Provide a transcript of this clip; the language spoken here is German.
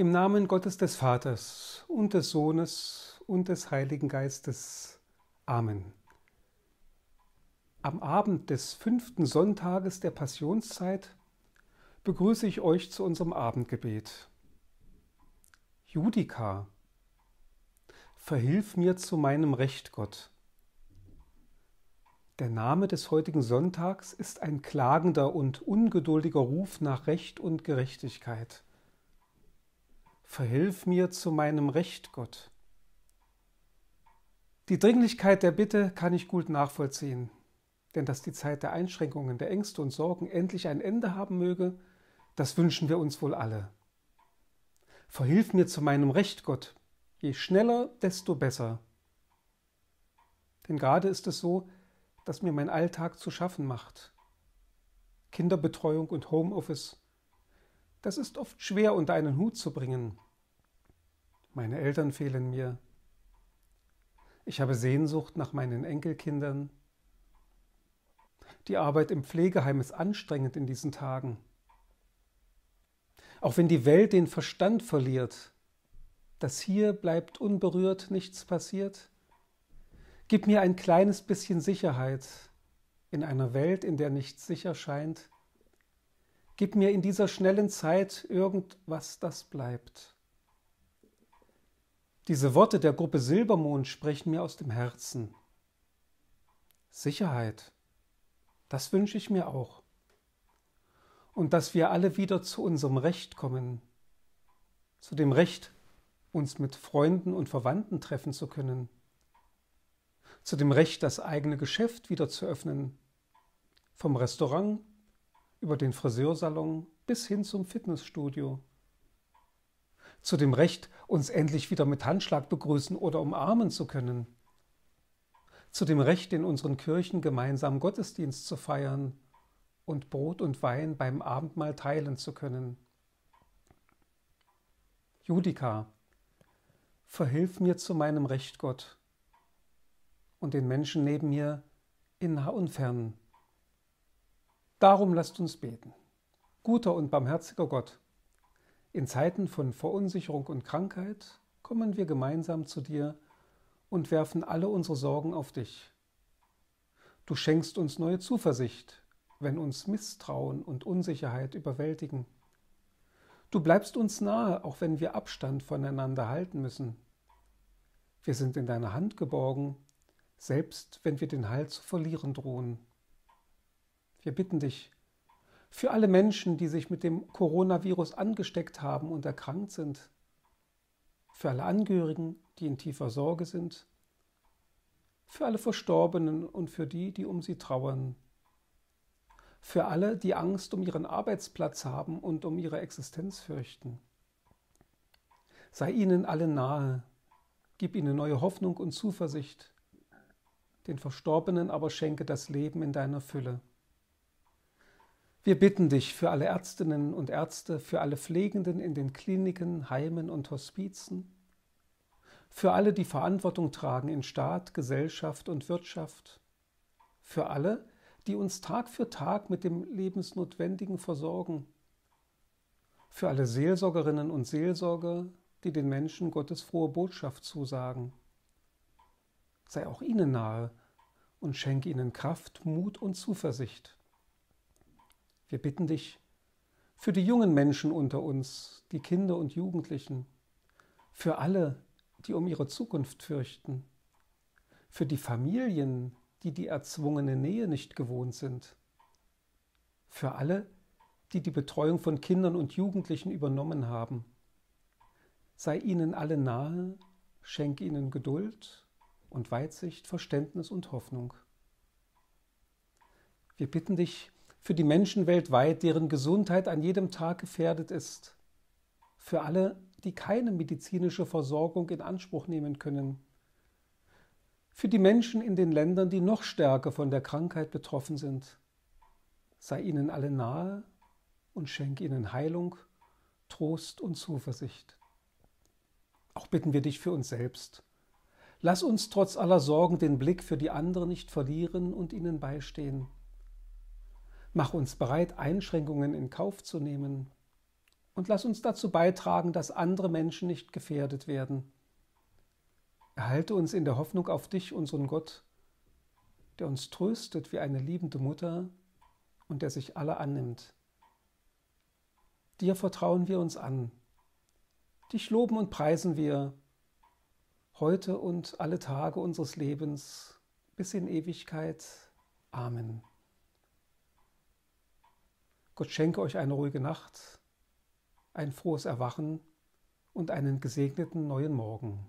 Im Namen Gottes des Vaters und des Sohnes und des Heiligen Geistes. Amen. Am Abend des fünften Sonntages der Passionszeit begrüße ich euch zu unserem Abendgebet. Judika, verhilf mir zu meinem Recht, Gott. Der Name des heutigen Sonntags ist ein klagender und ungeduldiger Ruf nach Recht und Gerechtigkeit. Verhilf mir zu meinem Recht, Gott. Die Dringlichkeit der Bitte kann ich gut nachvollziehen, denn dass die Zeit der Einschränkungen, der Ängste und Sorgen endlich ein Ende haben möge, das wünschen wir uns wohl alle. Verhilf mir zu meinem Recht, Gott. Je schneller, desto besser. Denn gerade ist es so, dass mir mein Alltag zu schaffen macht. Kinderbetreuung und Homeoffice, das ist oft schwer unter einen Hut zu bringen. Meine Eltern fehlen mir. Ich habe Sehnsucht nach meinen Enkelkindern. Die Arbeit im Pflegeheim ist anstrengend in diesen Tagen. Auch wenn die Welt den Verstand verliert, dass hier bleibt unberührt, nichts passiert, gib mir ein kleines bisschen Sicherheit in einer Welt, in der nichts sicher scheint. Gib mir in dieser schnellen Zeit irgendwas, das bleibt. Diese Worte der Gruppe Silbermond sprechen mir aus dem Herzen. Sicherheit, das wünsche ich mir auch. Und dass wir alle wieder zu unserem Recht kommen, zu dem Recht, uns mit Freunden und Verwandten treffen zu können, zu dem Recht, das eigene Geschäft wieder zu öffnen, vom Restaurant über den Friseursalon bis hin zum Fitnessstudio. Zu dem Recht, uns endlich wieder mit Handschlag begrüßen oder umarmen zu können. Zu dem Recht, in unseren Kirchen gemeinsam Gottesdienst zu feiern und Brot und Wein beim Abendmahl teilen zu können. Judika, verhilf mir zu meinem Recht, Gott, und den Menschen neben mir in nah und fern. Darum lasst uns beten. Guter und barmherziger Gott, in Zeiten von Verunsicherung und Krankheit kommen wir gemeinsam zu dir und werfen alle unsere Sorgen auf dich. Du schenkst uns neue Zuversicht, wenn uns Misstrauen und Unsicherheit überwältigen. Du bleibst uns nahe, auch wenn wir Abstand voneinander halten müssen. Wir sind in deiner Hand geborgen, selbst wenn wir den Halt zu verlieren drohen. Wir bitten dich für alle Menschen, die sich mit dem Coronavirus angesteckt haben und erkrankt sind, für alle Angehörigen, die in tiefer Sorge sind, für alle Verstorbenen und für die, die um sie trauern, für alle, die Angst um ihren Arbeitsplatz haben und um ihre Existenz fürchten. Sei ihnen alle nahe, gib ihnen neue Hoffnung und Zuversicht, den Verstorbenen aber schenke das Leben in deiner Fülle. Wir bitten dich für alle Ärztinnen und Ärzte, für alle Pflegenden in den Kliniken, Heimen und Hospizen, für alle, die Verantwortung tragen in Staat, Gesellschaft und Wirtschaft, für alle, die uns Tag für Tag mit dem Lebensnotwendigen versorgen, für alle Seelsorgerinnen und Seelsorger, die den Menschen Gottes frohe Botschaft zusagen. Sei auch ihnen nahe und schenke ihnen Kraft, Mut und Zuversicht. Wir bitten dich für die jungen Menschen unter uns, die Kinder und Jugendlichen, für alle, die um ihre Zukunft fürchten, für die Familien, die die erzwungene Nähe nicht gewohnt sind, für alle, die die Betreuung von Kindern und Jugendlichen übernommen haben. Sei ihnen alle nahe, schenk ihnen Geduld und Weitsicht, Verständnis und Hoffnung. Wir bitten dich, für die Menschen weltweit, deren Gesundheit an jedem Tag gefährdet ist, für alle, die keine medizinische Versorgung in Anspruch nehmen können, für die Menschen in den Ländern, die noch stärker von der Krankheit betroffen sind. Sei ihnen alle nahe und schenk ihnen Heilung, Trost und Zuversicht. Auch bitten wir dich für uns selbst. Lass uns trotz aller Sorgen den Blick für die anderen nicht verlieren und ihnen beistehen. Mach uns bereit, Einschränkungen in Kauf zu nehmen. Und lass uns dazu beitragen, dass andere Menschen nicht gefährdet werden. Erhalte uns in der Hoffnung auf dich, unseren Gott, der uns tröstet wie eine liebende Mutter und der sich alle annimmt. Dir vertrauen wir uns an. Dich loben und preisen wir heute und alle Tage unseres Lebens bis in Ewigkeit. Amen. Gott schenke euch eine ruhige Nacht, ein frohes Erwachen und einen gesegneten neuen Morgen.